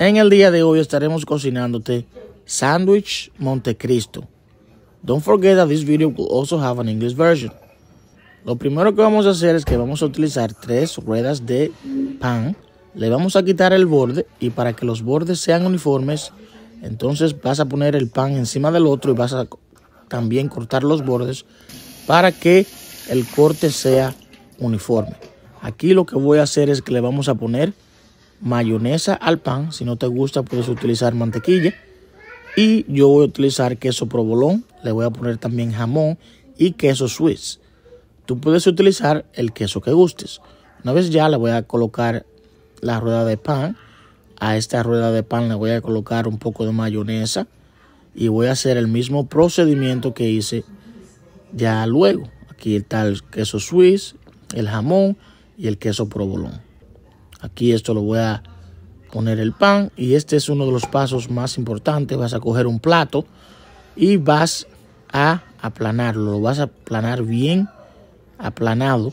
En el día de hoy estaremos cocinándote Sandwich Montecristo. Don't forget that this video will also have an English version. Lo primero que vamos a hacer es que vamos a utilizar tres ruedas de pan. Le vamos a quitar el borde y para que los bordes sean uniformes, entonces vas a poner el pan encima del otro y vas a también cortar los bordes para que el corte sea uniforme. Aquí lo que voy a hacer es que le vamos a poner mayonesa al pan. Si no te gusta, puedes utilizar mantequilla. Y yo voy a utilizar queso provolón. Le voy a poner también jamón y queso suiz. Tú puedes utilizar el queso que gustes. Una vez ya le voy a colocar la rueda de pan. A esta rueda de pan le voy a colocar un poco de mayonesa. Y voy a hacer el mismo procedimiento que hice ya luego. Aquí está el queso suiz, el jamón y el queso provolón. Aquí esto lo voy a poner el pan y este es uno de los pasos más importantes. Vas a coger un plato y vas a aplanarlo. Lo vas a aplanar bien aplanado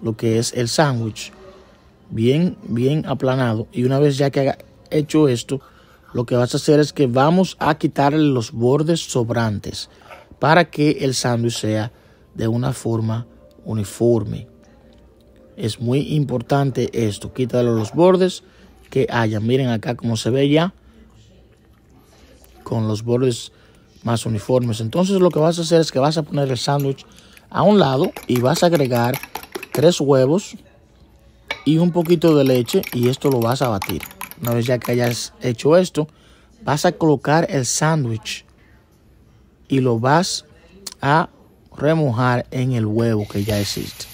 lo que es el sándwich. Bien, bien aplanado. Y una vez ya que haya hecho esto, lo que vas a hacer es que vamos a quitarle los bordes sobrantes para que el sándwich sea de una forma uniforme. Es muy importante esto. Quítalo los bordes que haya. Ah, miren acá cómo se ve ya. Con los bordes más uniformes. Entonces lo que vas a hacer es que vas a poner el sándwich a un lado y vas a agregar tres huevos y un poquito de leche y esto lo vas a batir. Una vez ya que hayas hecho esto, vas a colocar el sándwich y lo vas a remojar en el huevo que ya existe.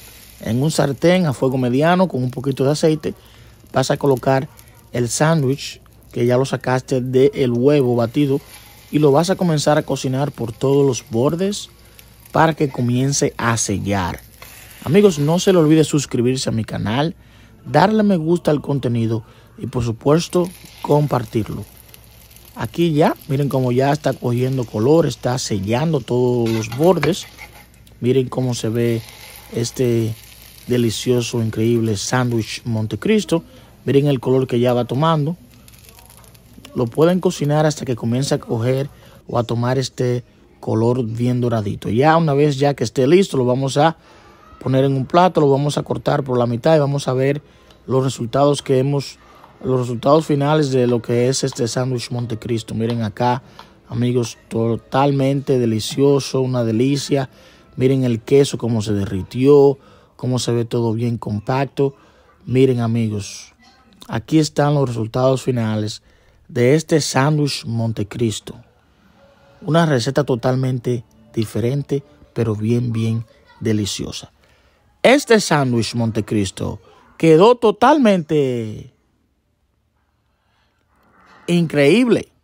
En un sartén a fuego mediano con un poquito de aceite vas a colocar el sándwich que ya lo sacaste del huevo batido y lo vas a comenzar a cocinar por todos los bordes para que comience a sellar. Amigos, no se le olvide suscribirse a mi canal, darle me gusta al contenido y por supuesto compartirlo. Aquí ya, miren cómo ya está cogiendo color, está sellando todos los bordes. Miren cómo se ve este delicioso, increíble sándwich Montecristo. Miren el color que ya va tomando. Lo pueden cocinar hasta que comience a coger o a tomar este color bien doradito. Ya una vez ya que esté listo, lo vamos a poner en un plato, lo vamos a cortar por la mitad y vamos a ver los resultados que hemos, los resultados finales de lo que es este sándwich Montecristo. Miren acá, amigos, totalmente delicioso, una delicia. Miren el queso, cómo se derritió cómo se ve todo bien compacto. Miren amigos, aquí están los resultados finales de este sándwich Montecristo. Una receta totalmente diferente, pero bien, bien deliciosa. Este sándwich Montecristo quedó totalmente increíble.